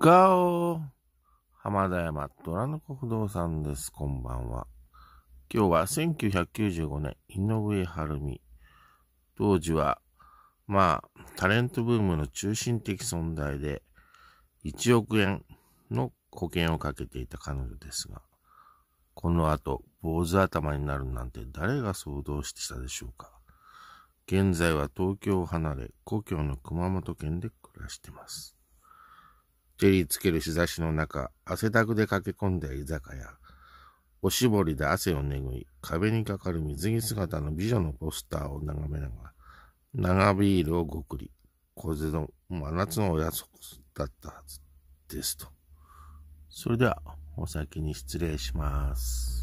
ガオ浜田山虎の子不動産です。こんばんは。今日は1995年、井上晴美。当時は、まあ、タレントブームの中心的存在で、1億円の保険をかけていた彼女ですが、この後、坊主頭になるなんて誰が想像してたでしょうか。現在は東京を離れ、故郷の熊本県で暮らしてます。照りつける日差しの中、汗だくで駆け込んだ居酒屋。おしぼりで汗を拭い、壁にかかる水着姿の美女のポスターを眺めながら、長ビールをごくり、小銭の真夏のお約束だったはずですと。それでは、お先に失礼します。